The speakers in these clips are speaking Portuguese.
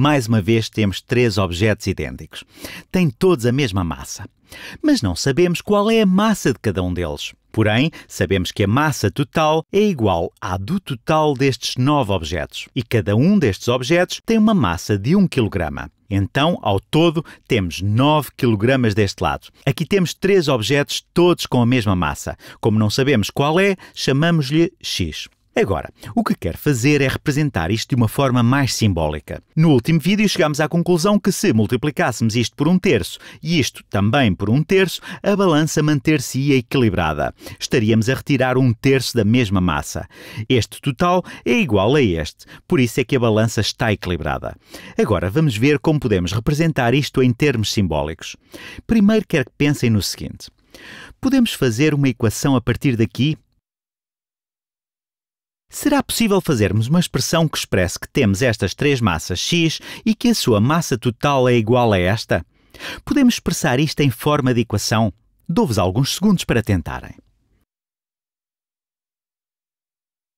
Mais uma vez temos três objetos idênticos. Têm todos a mesma massa. Mas não sabemos qual é a massa de cada um deles. Porém, sabemos que a massa total é igual à do total destes nove objetos. E cada um destes objetos tem uma massa de 1 kg. Então, ao todo, temos 9 kg deste lado. Aqui temos três objetos todos com a mesma massa. Como não sabemos qual é, chamamos-lhe X. Agora, o que quero fazer é representar isto de uma forma mais simbólica. No último vídeo chegámos à conclusão que se multiplicássemos isto por um terço e isto também por um terço, a balança manter-se-ia equilibrada. Estaríamos a retirar um terço da mesma massa. Este total é igual a este, por isso é que a balança está equilibrada. Agora vamos ver como podemos representar isto em termos simbólicos. Primeiro quero que pensem no seguinte. Podemos fazer uma equação a partir daqui Será possível fazermos uma expressão que expresse que temos estas três massas x e que a sua massa total é igual a esta? Podemos expressar isto em forma de equação? Dou-vos alguns segundos para tentarem.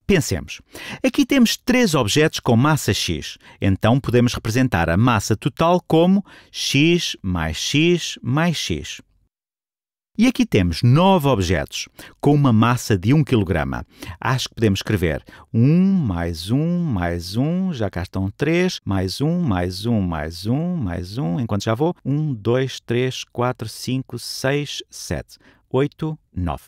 Pensemos. Aqui temos três objetos com massa x. Então podemos representar a massa total como x mais x mais x. E aqui temos nove objetos com uma massa de 1 kg. Acho que podemos escrever 1 mais 1 mais 1, já cá estão 3, mais 1 mais 1 mais 1 mais 1, enquanto já vou 1, 2, 3, 4, 5, 6, 7, 8, 9.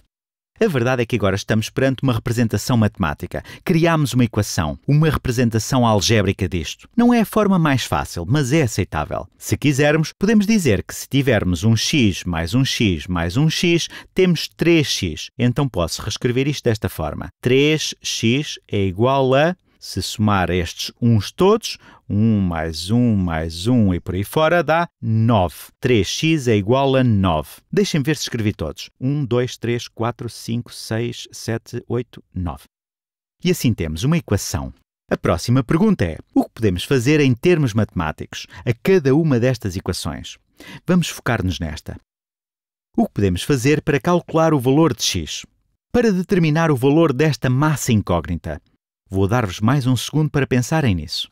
A verdade é que agora estamos perante uma representação matemática. Criámos uma equação, uma representação algébrica disto. Não é a forma mais fácil, mas é aceitável. Se quisermos, podemos dizer que se tivermos um x mais um x mais um x, temos 3x. Então posso reescrever isto desta forma. 3x é igual a se somar estes uns todos, 1 mais 1 mais 1 e por aí fora dá 9. 3x é igual a 9. Deixem-me ver se escrevi todos. 1, 2, 3, 4, 5, 6, 7, 8, 9. E assim temos uma equação a próxima pergunta é: o que podemos fazer em termos matemáticos a cada uma destas equações? Vamos focar-nos nesta. O que podemos fazer para calcular o valor de x? Para determinar o valor desta massa incógnita? Vou dar-vos mais um segundo para pensarem nisso.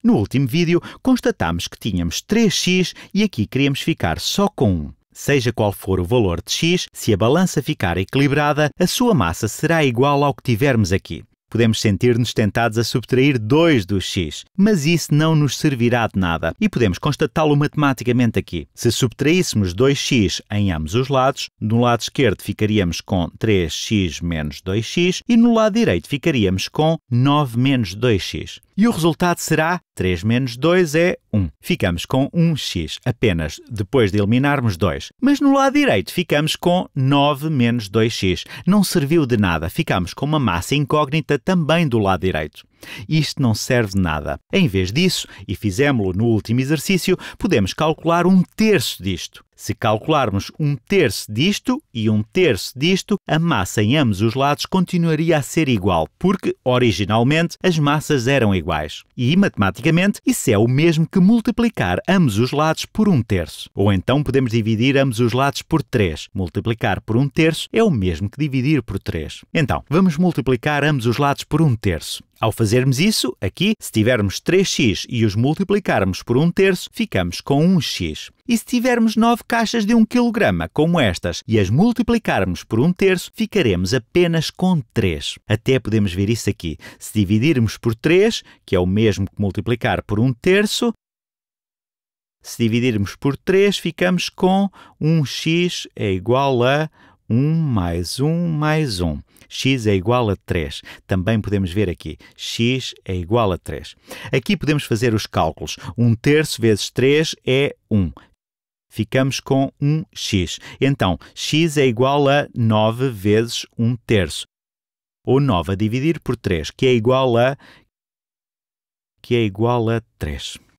No último vídeo, constatámos que tínhamos 3x e aqui queríamos ficar só com 1. Seja qual for o valor de x, se a balança ficar equilibrada, a sua massa será igual ao que tivermos aqui podemos sentir-nos tentados a subtrair 2 do x, mas isso não nos servirá de nada e podemos constatá-lo matematicamente aqui. Se subtraíssemos 2x em ambos os lados, no lado esquerdo ficaríamos com 3x menos 2x e no lado direito ficaríamos com 9 menos 2x. E o resultado será 3 menos 2 é 1. Ficamos com 1x apenas depois de eliminarmos 2. Mas no lado direito ficamos com 9 menos 2x. Não serviu de nada, ficamos com uma massa incógnita também do lado direito. Isto não serve de nada. Em vez disso, e fizemos-lo no último exercício, podemos calcular um terço disto. Se calcularmos um terço disto e um terço disto, a massa em ambos os lados continuaria a ser igual, porque, originalmente, as massas eram iguais. E, matematicamente, isso é o mesmo que multiplicar ambos os lados por um terço. Ou então podemos dividir ambos os lados por 3. Multiplicar por um terço é o mesmo que dividir por 3. Então, vamos multiplicar ambos os lados por um terço. Ao fazermos isso, aqui, se tivermos 3x e os multiplicarmos por 1 terço, ficamos com 1x. E se tivermos 9 caixas de 1 kg, como estas, e as multiplicarmos por 1 terço, ficaremos apenas com 3. Até podemos ver isso aqui. Se dividirmos por 3, que é o mesmo que multiplicar por 1 terço, se dividirmos por 3, ficamos com 1x é igual a 1 mais 1 mais 1. x é igual a 3. Também podemos ver aqui, x é igual a 3. Aqui podemos fazer os cálculos. 1 terço vezes 3 é 1. Ficamos com 1x. Então, x é igual a 9 vezes 1 terço. Ou 9 a dividir por 3, que é igual a... que é igual a 3.